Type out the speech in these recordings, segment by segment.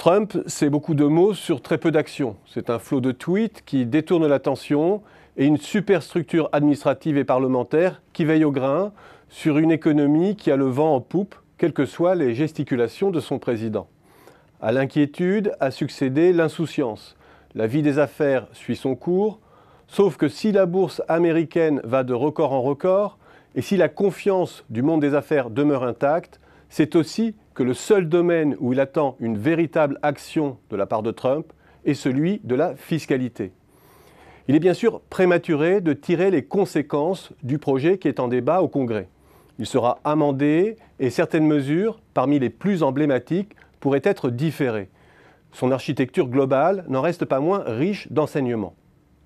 Trump, c'est beaucoup de mots sur très peu d'actions. C'est un flot de tweets qui détourne l'attention et une superstructure administrative et parlementaire qui veille au grain sur une économie qui a le vent en poupe, quelles que soient les gesticulations de son président. À l'inquiétude a succédé l'insouciance. La vie des affaires suit son cours, sauf que si la bourse américaine va de record en record, et si la confiance du monde des affaires demeure intacte, c'est aussi que le seul domaine où il attend une véritable action de la part de Trump est celui de la fiscalité. Il est bien sûr prématuré de tirer les conséquences du projet qui est en débat au Congrès. Il sera amendé et certaines mesures, parmi les plus emblématiques, pourraient être différées. Son architecture globale n'en reste pas moins riche d'enseignements.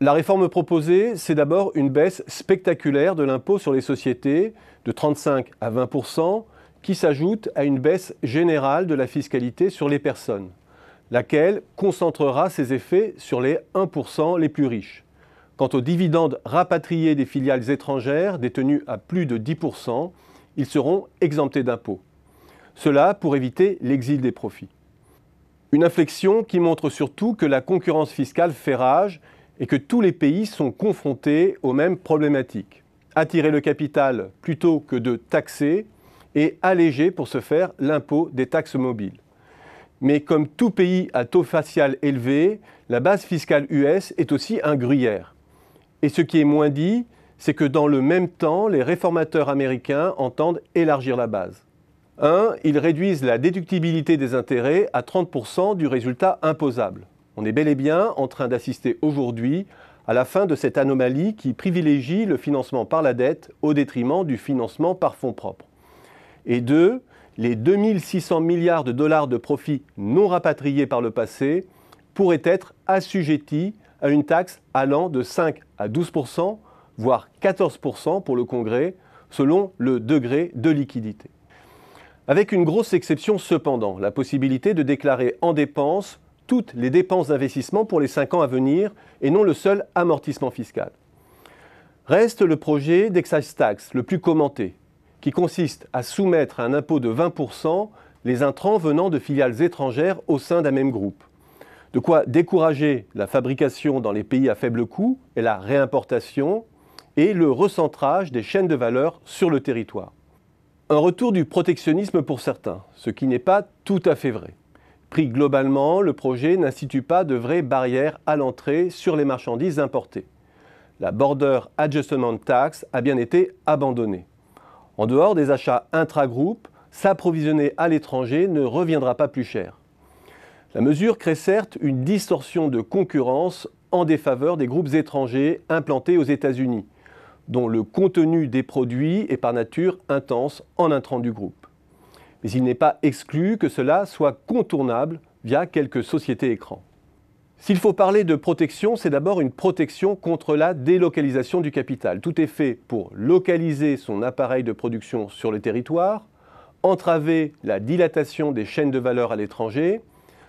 La réforme proposée, c'est d'abord une baisse spectaculaire de l'impôt sur les sociétés de 35 à 20 qui s'ajoute à une baisse générale de la fiscalité sur les personnes, laquelle concentrera ses effets sur les 1% les plus riches. Quant aux dividendes rapatriés des filiales étrangères détenues à plus de 10%, ils seront exemptés d'impôts. Cela pour éviter l'exil des profits. Une inflexion qui montre surtout que la concurrence fiscale fait rage et que tous les pays sont confrontés aux mêmes problématiques. Attirer le capital plutôt que de taxer et alléger pour ce faire l'impôt des taxes mobiles. Mais comme tout pays à taux facial élevé, la base fiscale US est aussi un gruyère. Et ce qui est moins dit, c'est que dans le même temps, les réformateurs américains entendent élargir la base. 1. Ils réduisent la déductibilité des intérêts à 30% du résultat imposable. On est bel et bien en train d'assister aujourd'hui à la fin de cette anomalie qui privilégie le financement par la dette au détriment du financement par fonds propres et deux, les 2600 milliards de dollars de profits non rapatriés par le passé pourraient être assujettis à une taxe allant de 5 à 12 voire 14 pour le Congrès, selon le degré de liquidité. Avec une grosse exception cependant, la possibilité de déclarer en dépenses toutes les dépenses d'investissement pour les 5 ans à venir et non le seul amortissement fiscal. Reste le projet d'excise tax, le plus commenté, qui consiste à soumettre à un impôt de 20% les intrants venant de filiales étrangères au sein d'un même groupe. De quoi décourager la fabrication dans les pays à faible coût et la réimportation et le recentrage des chaînes de valeur sur le territoire. Un retour du protectionnisme pour certains, ce qui n'est pas tout à fait vrai. Pris globalement, le projet n'institue pas de vraies barrières à l'entrée sur les marchandises importées. La Border Adjustment Tax a bien été abandonnée. En dehors des achats intra groupes s'approvisionner à l'étranger ne reviendra pas plus cher. La mesure crée certes une distorsion de concurrence en défaveur des groupes étrangers implantés aux États-Unis, dont le contenu des produits est par nature intense en intrant du groupe. Mais il n'est pas exclu que cela soit contournable via quelques sociétés écrans. S'il faut parler de protection, c'est d'abord une protection contre la délocalisation du capital. Tout est fait pour localiser son appareil de production sur le territoire, entraver la dilatation des chaînes de valeur à l'étranger,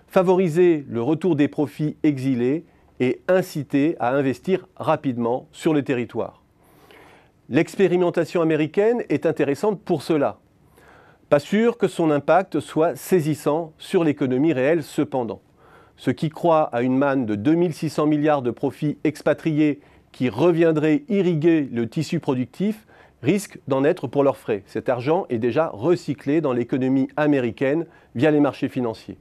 favoriser le retour des profits exilés et inciter à investir rapidement sur le territoire. L'expérimentation américaine est intéressante pour cela. Pas sûr que son impact soit saisissant sur l'économie réelle cependant. Ceux qui croient à une manne de 2600 milliards de profits expatriés qui reviendraient irriguer le tissu productif risquent d'en être pour leurs frais. Cet argent est déjà recyclé dans l'économie américaine via les marchés financiers.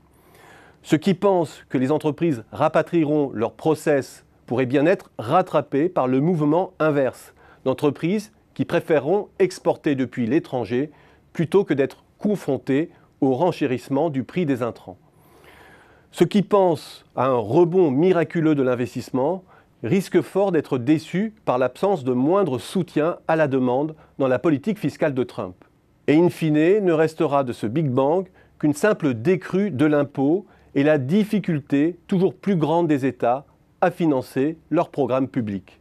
Ceux qui pensent que les entreprises rapatrieront leurs process pourraient bien être rattrapés par le mouvement inverse d'entreprises qui préféreront exporter depuis l'étranger plutôt que d'être confrontées au renchérissement du prix des intrants. Ceux qui pensent à un rebond miraculeux de l'investissement risquent fort d'être déçus par l'absence de moindre soutien à la demande dans la politique fiscale de Trump. Et in fine, ne restera de ce Big Bang qu'une simple décrue de l'impôt et la difficulté toujours plus grande des États à financer leurs programmes publics.